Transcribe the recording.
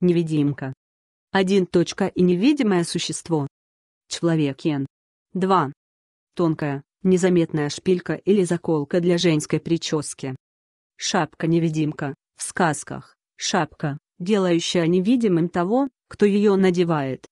Невидимка. 1. Точка и невидимое существо. Человекен. 2. Тонкая, незаметная шпилька или заколка для женской прически. Шапка-невидимка. В сказках. Шапка, делающая невидимым того, кто ее надевает.